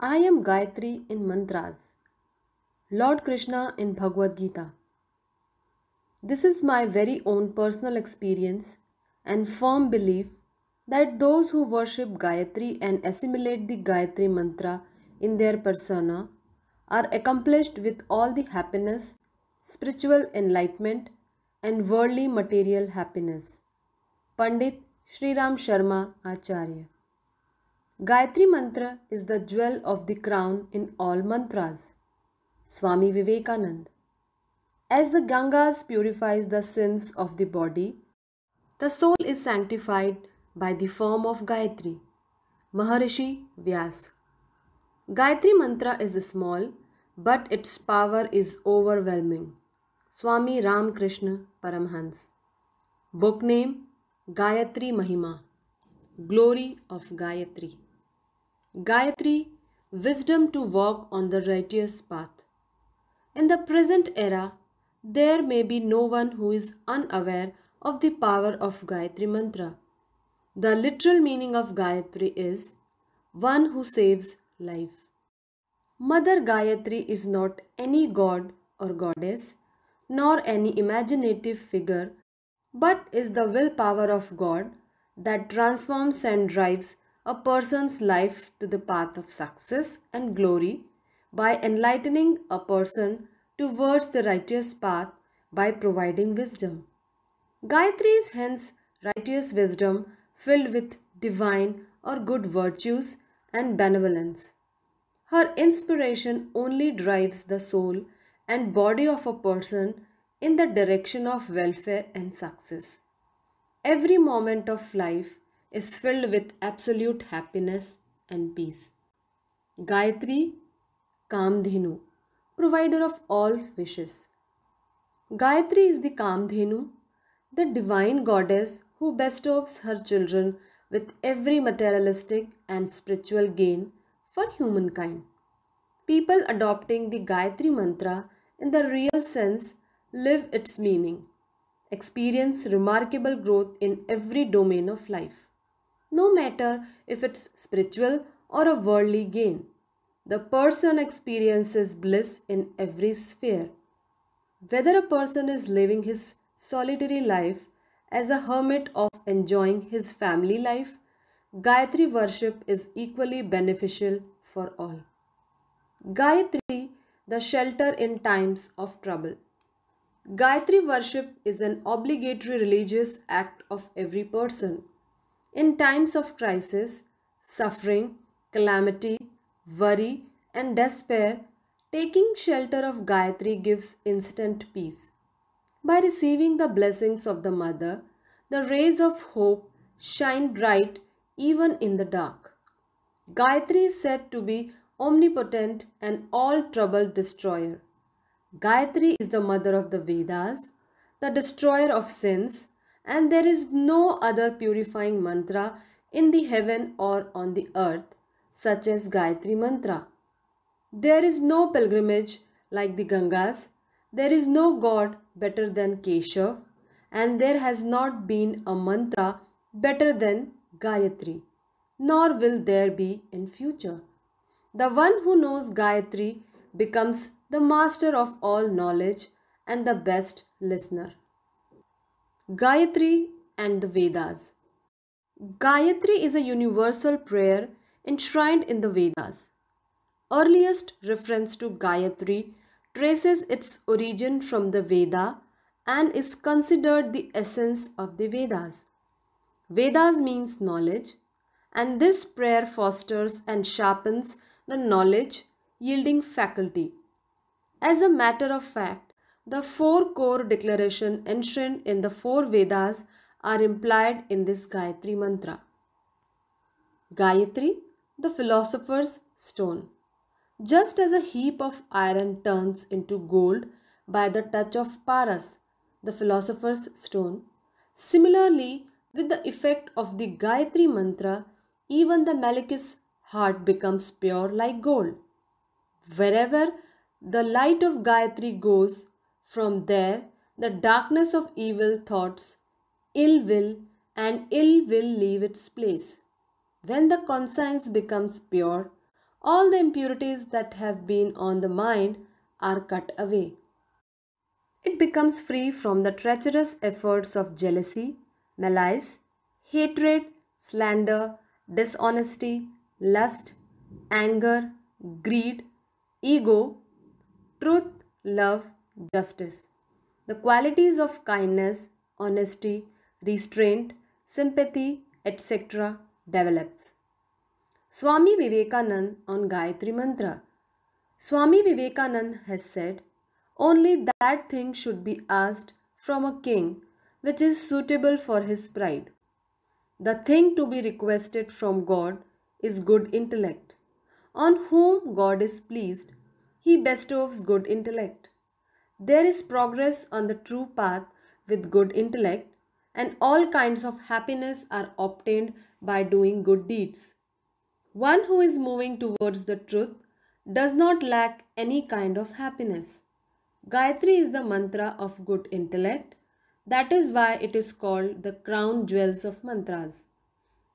I am Gayatri in mantras, Lord Krishna in Bhagavad Gita. This is my very own personal experience and firm belief that those who worship Gayatri and assimilate the Gayatri mantra in their persona are accomplished with all the happiness, spiritual enlightenment, and worldly material happiness. Pandit Sri Ram Sharma Acharya Gayatri Mantra is the jewel of the crown in all mantras. Swami Vivekanand. As the Gangas purifies the sins of the body, the soul is sanctified by the form of Gayatri. Maharishi Vyas. Gayatri mantra is small, but its power is overwhelming. Swami Ramakrishna Paramhans. Book name Gayatri Mahima. Glory of Gayatri. Gayatri, wisdom to walk on the righteous path. In the present era, there may be no one who is unaware of the power of Gayatri Mantra. The literal meaning of Gayatri is one who saves life. Mother Gayatri is not any god or goddess, nor any imaginative figure, but is the willpower of God that transforms and drives a person's life to the path of success and glory by enlightening a person towards the righteous path by providing wisdom. Gayatri is hence righteous wisdom filled with divine or good virtues and benevolence. Her inspiration only drives the soul and body of a person in the direction of welfare and success. Every moment of life is filled with absolute happiness and peace. Gayatri Kamdhenu, provider of all wishes. Gayatri is the Kamdhenu, the divine goddess who bestows her children with every materialistic and spiritual gain for humankind. People adopting the Gayatri mantra in the real sense live its meaning, experience remarkable growth in every domain of life no matter if it's spiritual or a worldly gain. The person experiences bliss in every sphere. Whether a person is living his solitary life as a hermit of enjoying his family life, Gayatri worship is equally beneficial for all. Gayatri, the shelter in times of trouble. Gayatri worship is an obligatory religious act of every person. In times of crisis, suffering, calamity, worry, and despair, taking shelter of Gayatri gives instant peace. By receiving the blessings of the Mother, the rays of hope shine bright even in the dark. Gayatri is said to be omnipotent and all trouble destroyer. Gayatri is the mother of the Vedas, the destroyer of sins, and there is no other purifying mantra in the heaven or on the earth such as Gayatri mantra. There is no pilgrimage like the Gangas, there is no god better than Keshav and there has not been a mantra better than Gayatri nor will there be in future. The one who knows Gayatri becomes the master of all knowledge and the best listener. Gayatri and the Vedas. Gayatri is a universal prayer enshrined in the Vedas. Earliest reference to Gayatri traces its origin from the Veda and is considered the essence of the Vedas. Vedas means knowledge and this prayer fosters and sharpens the knowledge yielding faculty. As a matter of fact, the four core declaration enshrined in the four Vedas are implied in this Gayatri mantra. Gayatri, the philosopher's stone. Just as a heap of iron turns into gold by the touch of Paras, the philosopher's stone, similarly, with the effect of the Gayatri mantra, even the Malik's heart becomes pure like gold. Wherever the light of Gayatri goes, from there, the darkness of evil thoughts, ill will, and ill will leave its place. When the conscience becomes pure, all the impurities that have been on the mind are cut away. It becomes free from the treacherous efforts of jealousy, malice, hatred, slander, dishonesty, lust, anger, greed, ego, truth, love, justice. The qualities of kindness, honesty, restraint, sympathy, etc. develops. Swami Vivekanand on Gayatri Mantra. Swami Vivekanand has said, Only that thing should be asked from a king which is suitable for his pride. The thing to be requested from God is good intellect. On whom God is pleased, he bestows good intellect. There is progress on the true path with good intellect, and all kinds of happiness are obtained by doing good deeds. One who is moving towards the truth does not lack any kind of happiness. Gayatri is the mantra of good intellect. That is why it is called the crown jewels of mantras.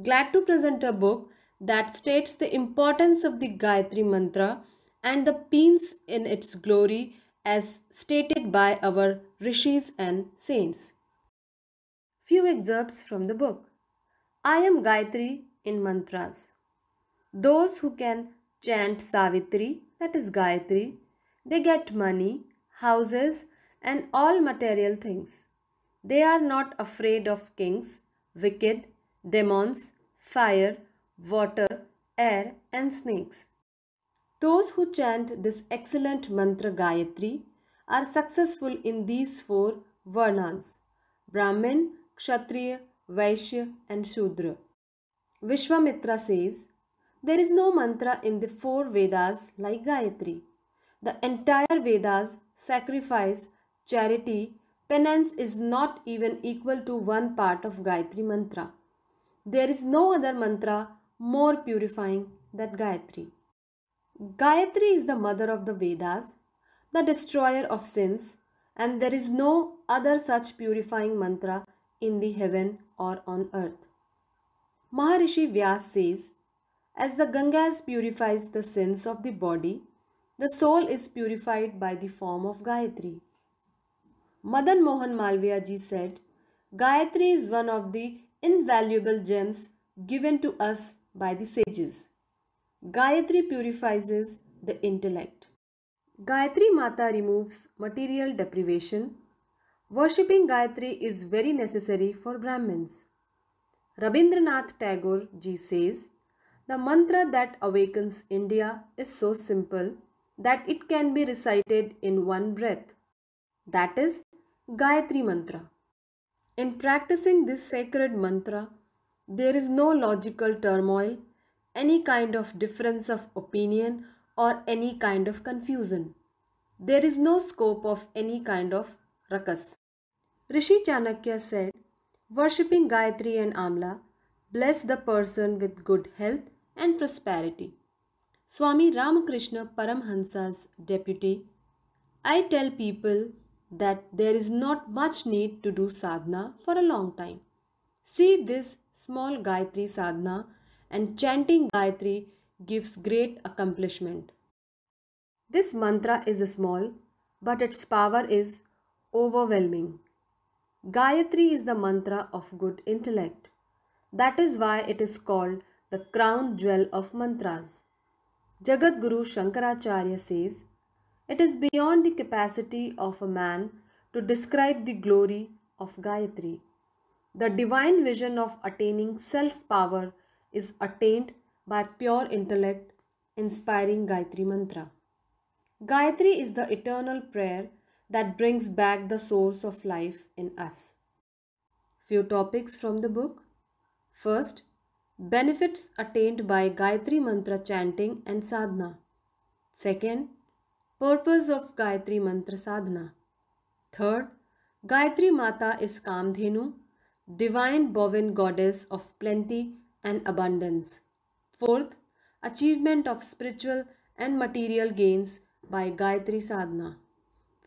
Glad to present a book that states the importance of the Gayatri mantra and the pains in its glory as stated by our rishis and saints. Few excerpts from the book. I am Gayatri in mantras. Those who can chant Savitri, that is Gayatri, they get money, houses, and all material things. They are not afraid of kings, wicked, demons, fire, water, air, and snakes. Those who chant this excellent mantra Gayatri are successful in these four Varnas Brahmin, Kshatriya, Vaishya, and Shudra. Vishwamitra says, There is no mantra in the four Vedas like Gayatri. The entire Vedas, sacrifice, charity, penance is not even equal to one part of Gayatri mantra. There is no other mantra more purifying than Gayatri. Gayatri is the mother of the Vedas, the destroyer of sins, and there is no other such purifying mantra in the heaven or on earth. Maharishi Vyas says, As the Gangas purifies the sins of the body, the soul is purified by the form of Gayatri. Madan Mohan Malviya ji said, Gayatri is one of the invaluable gems given to us by the sages. Gayatri purifies the intellect. Gayatri Mata removes material deprivation. Worshipping Gayatri is very necessary for Brahmins. Rabindranath Tagore ji says, The mantra that awakens India is so simple that it can be recited in one breath. That is Gayatri Mantra. In practicing this sacred mantra, there is no logical turmoil any kind of difference of opinion or any kind of confusion. There is no scope of any kind of ruckus. Rishi Chanakya said, Worshipping Gayatri and Amla bless the person with good health and prosperity. Swami Ramakrishna Paramhansa's deputy, I tell people that there is not much need to do sadhana for a long time. See this small Gayatri sadhana and chanting Gayatri gives great accomplishment. This mantra is small, but its power is overwhelming. Gayatri is the mantra of good intellect. That is why it is called the crown jewel of mantras. Jagadguru Shankaracharya says, It is beyond the capacity of a man to describe the glory of Gayatri. The divine vision of attaining self power is attained by pure intellect, inspiring Gayatri Mantra. Gayatri is the eternal prayer that brings back the source of life in us. Few topics from the book. First, benefits attained by Gayatri Mantra chanting and sadhana. Second, purpose of Gayatri Mantra sadhana. Third, Gayatri Mata is Kamdhenu, divine bovine goddess of plenty and abundance. Fourth, achievement of spiritual and material gains by Gayatri Sadhana.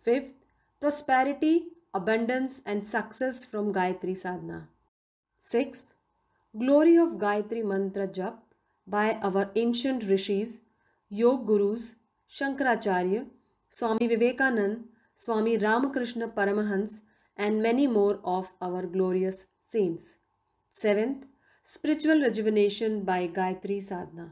Fifth, prosperity, abundance, and success from Gayatri Sadhana. Sixth, glory of Gayatri Mantra Jap by our ancient rishis, Yog Gurus, Shankaracharya, Swami Vivekanand, Swami Ramakrishna Paramahans, and many more of our glorious saints. Seventh, spiritual rejuvenation by Gayatri Sadhana